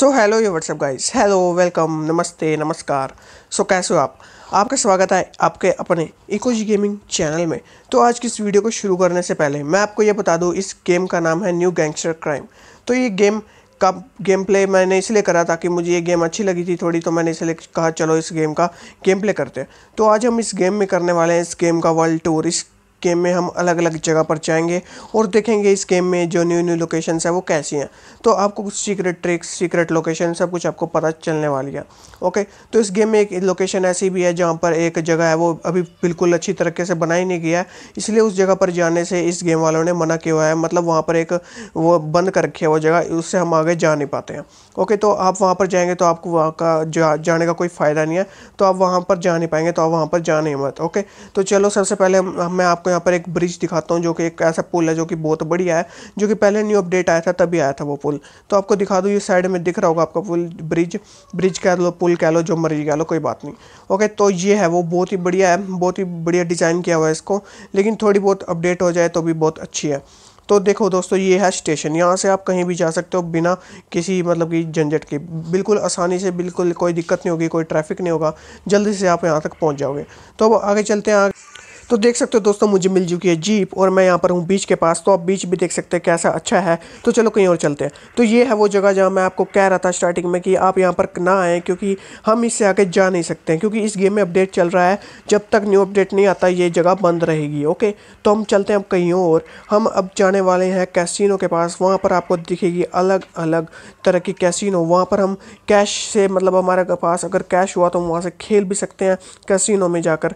सो hello ये what's up guys hello welcome नमस्ते नमस्कार सो so, कैसे हो आप आपका स्वागत है आपके अपने इकोजी गेमिंग चैनल में तो आज की इस वीडियो को शुरू करने से पहले मैं आपको ये बता दूँ इस गेम का नाम है न्यू गैंगस्टर क्राइम तो ये गेम का गेम प्ले मैंने इसलिए करा था कि मुझे ये गेम अच्छी लगी थी थोड़ी तो मैंने इसलिए कहा चलो इस गेम का गेम प्ले करते हैं तो आज हम इस गेम में करने वाले हैं इस गेम का वर्ल्ड टूर इस गेम में हम अलग अलग जगह पर जाएंगे और देखेंगे इस गेम में जो न्यू न्यू लोकेशंस है वो कैसी हैं तो आपको कुछ सीक्रेट ट्रिक्स सीक्रेट लोकेशन सब कुछ आपको पता चलने वाली है ओके तो इस गेम में एक लोकेशन ऐसी भी है जहाँ पर एक जगह है वो अभी बिल्कुल अच्छी तरीके से बना ही नहीं गया है इसलिए उस जगह पर जाने से इस गेम वालों ने मना किया है मतलब वहाँ पर एक वो बंद कर रखी है वो जगह उससे हम आगे जा नहीं पाते हैं ओके तो आप वहाँ पर जाएंगे तो आपको वहाँ का जाने का कोई फ़ायदा नहीं है तो आप वहाँ पर जा नहीं पाएंगे तो आप वहाँ पर जा नहीं मत ओके तो चलो सबसे पहले मैं आपको यहाँ पर एक ब्रिज दिखाता हूँ जो कि एक ऐसा पुल है जो कि बहुत बढ़िया है जो कि पहले न्यू अपडेट आया था तभी आया था वो पुल तो आपको दिखा दूँ ये साइड में दिख रहा होगा आपका पुल ब्रिज ब्रिज कह लो पुल कह लो जो मर्जी कह लो कोई बात नहीं ओके तो ये है वो बहुत ही बढ़िया है बहुत ही बढ़िया डिज़ाइन किया हुआ है इसको लेकिन थोड़ी बहुत अपडेट हो जाए तो भी बहुत अच्छी है तो देखो दोस्तों ये है स्टेशन यहाँ से आप कहीं भी जा सकते हो बिना किसी मतलब कि झंझट के बिल्कुल आसानी से बिल्कुल कोई दिक्कत नहीं होगी कोई ट्रैफिक नहीं होगा जल्दी से आप यहाँ तक पहुँच जाओगे तो अब आगे चलते हैं आगे तो देख सकते हो दोस्तों मुझे मिल चुकी है जीप और मैं यहाँ पर हूँ बीच के पास तो आप बीच भी देख सकते हैं कैसा अच्छा है तो चलो कहीं और चलते हैं तो ये है वो जगह जहाँ मैं आपको कह रहा था स्टार्टिंग में कि आप यहाँ पर ना आएँ क्योंकि हम इससे आगे जा नहीं सकते हैं क्योंकि इस गेम में अपडेट चल रहा है जब तक न्यू अपडेट नहीं आता ये जगह बंद रहेगी ओके तो हम चलते हैं अब कहीं और हम अब जाने वाले हैं कैसिनो के पास वहाँ पर आपको दिखेगी अलग अलग तरह की कैसिनो वहाँ पर हम कैश से मतलब हमारे पास अगर कैश हुआ तो हम वहाँ से खेल भी सकते हैं कैसिनो में जाकर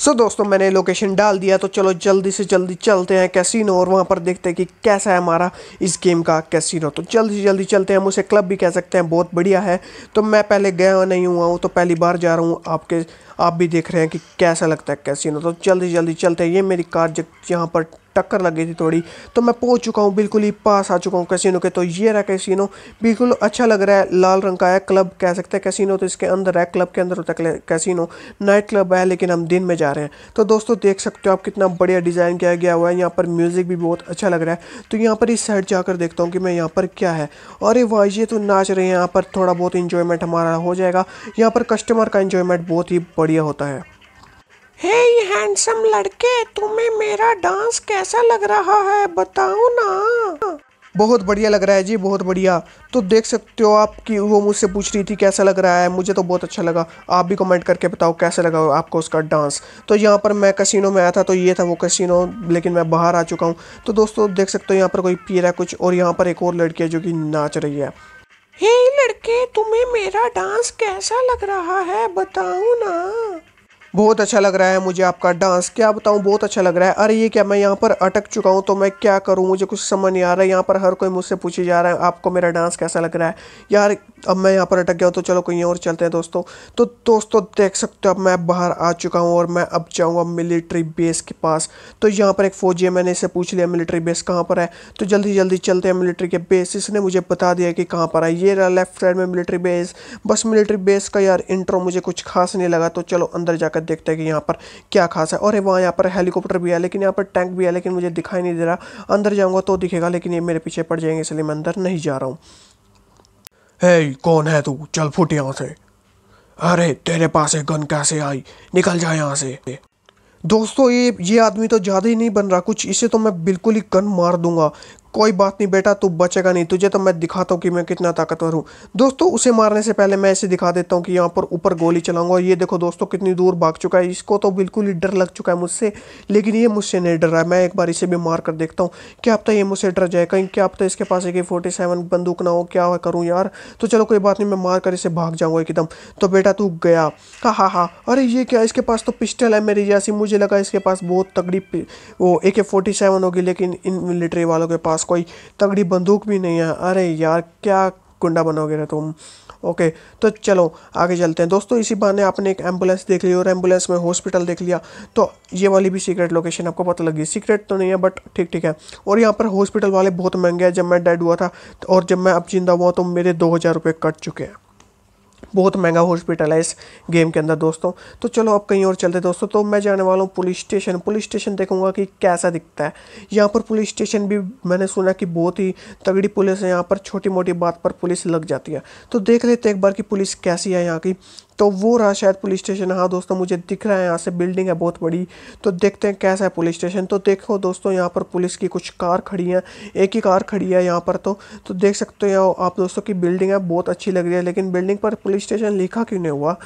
सो so, दोस्तों मैंने लोकेशन डाल दिया तो चलो जल्दी से जल्दी चलते हैं कैसीनो और वहाँ पर देखते हैं कि कैसा है हमारा इस गेम का कैसीनो तो जल्दी से जल्दी चलते हैं हम उसे क्लब भी कह सकते हैं बहुत बढ़िया है तो मैं पहले गया नहीं हुआ हूँ तो पहली बार जा रहा हूँ आपके आप भी देख रहे हैं कि कैसा लगता है कैसीनो तो जल्दी से जल्दी चलते हैं ये मेरी कार यहाँ पर टक्कर लग गई थी थोड़ी तो मैं पहुंच चुका हूँ बिल्कुल ही पास आ चुका हूँ कैसीनो के तो ये रहा कैसीनो बिल्कुल अच्छा लग रहा है लाल रंग का है क्लब कह सकते हैं कैसीनो तो इसके अंदर है क्लब के अंदर होता है कैसीनो नाइट क्लब है लेकिन हम दिन में जा रहे हैं तो दोस्तों देख सकते हो आप कितना बढ़िया डिज़ाइन किया गया हुआ है यहाँ पर म्यूज़िक भी बहुत अच्छा लग रहा है तो यहाँ पर इस साइड जाकर देखता हूँ कि मैं यहाँ पर क्या है अरे वाह तो नाच रहे हैं यहाँ पर थोड़ा बहुत इंजॉयमेंट हमारा हो जाएगा यहाँ पर कस्टमर का इंजॉयमेंट बहुत ही बढ़िया होता है हे hey, हैंडसम लड़के तुम्हें मेरा डांस कैसा लग रहा है बताओ ना बहुत बढ़िया लग रहा है जी बहुत बढ़िया तो देख सकते हो आप कि वो मुझसे पूछ रही थी कैसा लग रहा है मुझे तो बहुत अच्छा लगा आप भी कमेंट करके बताओ कैसा लगा आपको उसका डांस तो यहाँ पर मैं कसिनो में आया था तो ये था वो कसिनो लेकिन मैं बाहर आ चुका हूँ तो दोस्तों देख सकते हो यहाँ पर कोई पी रहा है कुछ और यहाँ पर एक और लड़की है जो कि नाच रही है हे लड़के तुम्हें मेरा डांस कैसा लग रहा है बताओ ना बहुत अच्छा लग रहा है मुझे आपका डांस क्या बताऊँ बहुत अच्छा लग रहा है अरे ये क्या मैं यहाँ पर अटक चुका हूँ तो मैं क्या करूँ मुझे कुछ समझ नहीं आ रहा है यहाँ पर हर कोई मुझसे पूछे जा रहा है आपको मेरा डांस कैसा लग रहा है यार अब मैं यहाँ पर अटक गया हूँ तो चलो कहीं और चलते हैं दोस्तों तो दोस्तों देख सकते हो अब मैं बाहर आ चुका हूँ और मैं अब जाऊँगा मिलिट्री बेस के पास तो यहाँ पर एक फ़ौजी है मैंने इसे पूछ लिया मिलिट्री बेस कहाँ पर है तो जल्दी जल्दी चलते हैं मिलिट्री के बेस इसने मुझे बता दिया कि कहाँ पर है ये रहा लेफ्ट साइड में मिलिट्री बेस बस मिलिट्री बेस का यार इंट्रो मुझे कुछ खास नहीं लगा तो चलो अंदर जाकर देखते हैं कि यहाँ पर क्या खास है और वहाँ यहाँ पर हेलीकॉप्टर भी है लेकिन यहाँ पर टैंक भी है लेकिन मुझे दिखाई नहीं दे रहा अंदर जाऊँगा तो दिखेगा लेकिन ये मेरे पीछे पड़ जाएंगे इसलिए मैं अंदर नहीं जा रहा हूँ हे कौन है तू चल फुट यहाँ से अरे तेरे पास एक गन कैसे आई निकल जाए यहाँ से दोस्तों ये ये आदमी तो ज़्यादा ही नहीं बन रहा कुछ इसे तो मैं बिल्कुल ही गन मार दूंगा कोई बात नहीं बेटा तू बचेगा नहीं तुझे तो मैं दिखाता हूँ कि मैं कितना ताकतवर हूँ दोस्तों उसे मारने से पहले मैं इसे दिखा देता हूँ कि यहाँ पर ऊपर गोली चलाऊंगा ये देखो दोस्तों कितनी दूर भाग चुका है इसको तो बिल्कुल ही डर लग चुका है मुझसे लेकिन ये मुझसे नहीं डर रहा है मैं एक बार इसे भी मार कर देखता हूँ क्या आप तो ये मुझसे डर जाए कहीं क्या आप तो इसके पास एक फोर्टी सेवन बंदूक ना हो क्या करूँ यार तो चलो कोई बात नहीं मैं मार कर इसे भाग जाऊँगा एकदम तो बेटा तू गया हाँ हाँ हाँ अरे ये क्या इसके पास तो पिस्टल है मेरी जैसी मुझे लगा इसके पास बहुत तगड़ी वो ए के फोर्टी सेवन होगी लेकिन इन मिलिट्री वालों के पास कोई तगड़ी बंदूक भी नहीं है अरे यार क्या गुंडा बनोगे रे तुम ओके तो चलो आगे चलते हैं दोस्तों इसी बहाने आपने एक एम्बुलेंस देख ली और एम्बुलेंस में हॉस्पिटल देख लिया तो ये वाली भी सीक्रेट लोकेशन आपको पता लगी सीक्रेट तो नहीं है बट ठीक ठीक है और यहाँ पर हॉस्पिटल वाले बहुत महंगे हैं जब मैं डेड हुआ था और जब मैं अब जिंदा हुआ तो मेरे दो हज़ार रुपये कट चुके हैं बहुत महंगा हॉस्पिटल है इस गेम के अंदर दोस्तों तो चलो अब कहीं और चलते दोस्तों तो मैं जाने वाला हूँ पुलिस स्टेशन पुलिस स्टेशन देखूंगा कि कैसा दिखता है यहाँ पर पुलिस स्टेशन भी मैंने सुना कि बहुत ही तगड़ी पुलिस है यहाँ पर छोटी मोटी बात पर पुलिस लग जाती है तो देख लेते एक बार कि पुलिस कैसी है यहाँ की तो वो रहा शायद पुलिस स्टेशन हाँ दोस्तों मुझे दिख रहा है यहाँ से बिल्डिंग है बहुत बड़ी तो देखते हैं कैसा है पुलिस स्टेशन तो देखो दोस्तों यहाँ पर पुलिस की कुछ कार खड़ी हैं एक ही कार खड़ी है यहाँ पर तो तो देख सकते हो आप दोस्तों की बिल्डिंग है बहुत अच्छी लग रही है लेकिन बिल्डिंग पर पुलिस स्टेशन लिखा क्यों नहीं हुआ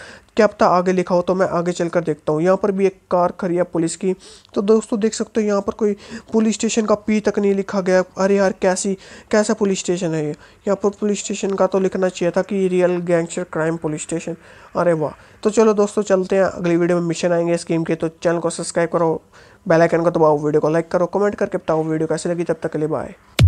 क्या पता तो आगे लिखा हो तो मैं आगे चल कर देखता हूँ यहाँ पर भी एक कार खड़ी है पुलिस की तो दोस्तों देख सकते हो यहाँ पर कोई पुलिस स्टेशन का पी तक नहीं लिखा गया अरे यार कैसी कैसा पुलिस स्टेशन है ये यहाँ पर पुलिस स्टेशन का तो लिखना चाहिए था कि real gangster crime police station अरे वाह तो चलो दोस्तों चलते हैं अगली वीडियो में मिशन आएंगे स्कीम के तो चैनल को सब्सक्राइब करो बेल आइकन को दबाओ वीडियो को लाइक करो कमेंट करके बताओ वीडियो कैसे लगी तब तक के लिए बाय